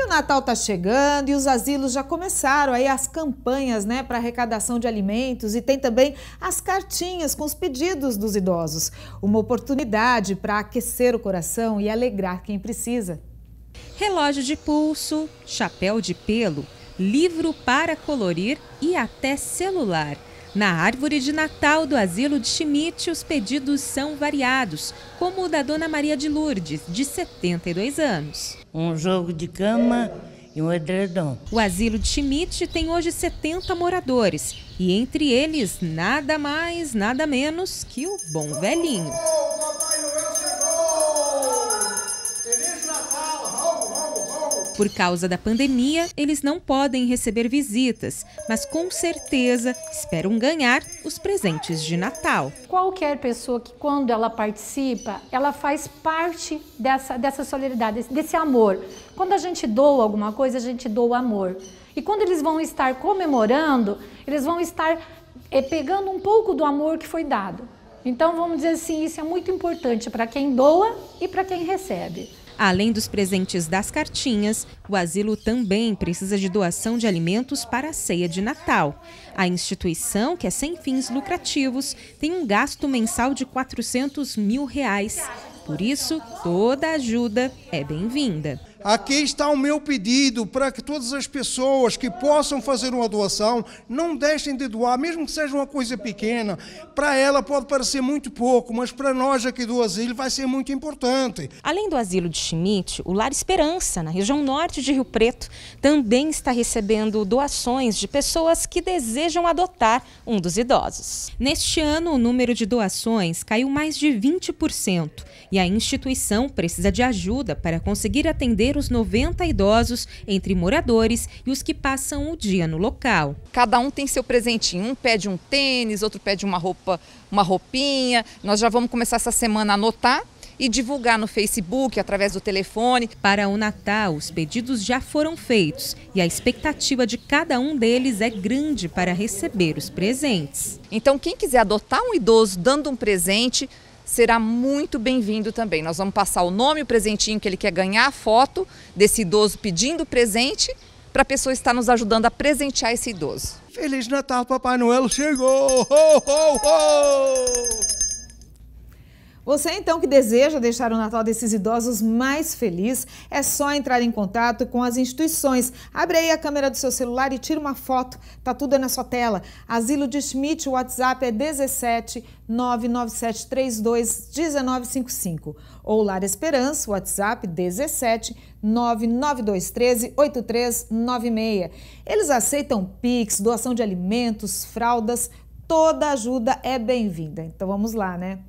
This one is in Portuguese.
E o Natal está chegando e os asilos já começaram aí as campanhas, né, para arrecadação de alimentos e tem também as cartinhas com os pedidos dos idosos. Uma oportunidade para aquecer o coração e alegrar quem precisa. Relógio de pulso, chapéu de pelo, livro para colorir e até celular. Na árvore de Natal do Asilo de Schmidt, os pedidos são variados, como o da Dona Maria de Lourdes, de 72 anos. Um jogo de cama e um edredom. O Asilo de Schmidt tem hoje 70 moradores, e entre eles nada mais, nada menos que o Bom Velhinho. Por causa da pandemia, eles não podem receber visitas, mas com certeza esperam ganhar os presentes de Natal. Qualquer pessoa que, quando ela participa, ela faz parte dessa, dessa solidariedade, desse amor. Quando a gente doa alguma coisa, a gente doa amor. E quando eles vão estar comemorando, eles vão estar é, pegando um pouco do amor que foi dado. Então, vamos dizer assim, isso é muito importante para quem doa e para quem recebe. Além dos presentes das cartinhas, o asilo também precisa de doação de alimentos para a ceia de Natal. A instituição, que é sem fins lucrativos, tem um gasto mensal de 400 mil reais. Por isso, toda ajuda é bem-vinda. Aqui está o meu pedido para que todas as pessoas que possam fazer uma doação não deixem de doar, mesmo que seja uma coisa pequena. Para ela pode parecer muito pouco, mas para nós aqui do asilo vai ser muito importante. Além do asilo de Schmidt, o Lar Esperança, na região norte de Rio Preto, também está recebendo doações de pessoas que desejam adotar um dos idosos. Neste ano, o número de doações caiu mais de 20% e a instituição precisa de ajuda para conseguir atender atender os 90 idosos, entre moradores e os que passam o dia no local. Cada um tem seu presentinho, um pede um tênis, outro pede uma roupa, uma roupinha. Nós já vamos começar essa semana a anotar e divulgar no Facebook, através do telefone. Para o Natal, os pedidos já foram feitos e a expectativa de cada um deles é grande para receber os presentes. Então, quem quiser adotar um idoso dando um presente, será muito bem-vindo também. Nós vamos passar o nome, o presentinho que ele quer ganhar, a foto desse idoso pedindo presente para a pessoa estar nos ajudando a presentear esse idoso. Feliz Natal, Papai Noel chegou! Ho, ho, ho! Você então que deseja deixar o Natal desses idosos mais feliz, é só entrar em contato com as instituições. Abre aí a câmera do seu celular e tira uma foto. Tá tudo aí na sua tela. Asilo de Schmidt, o WhatsApp é 17 99732 1955 ou Lar Esperança, WhatsApp 17 99213 8396. Eles aceitam Pix, doação de alimentos, fraldas, toda ajuda é bem-vinda. Então vamos lá, né?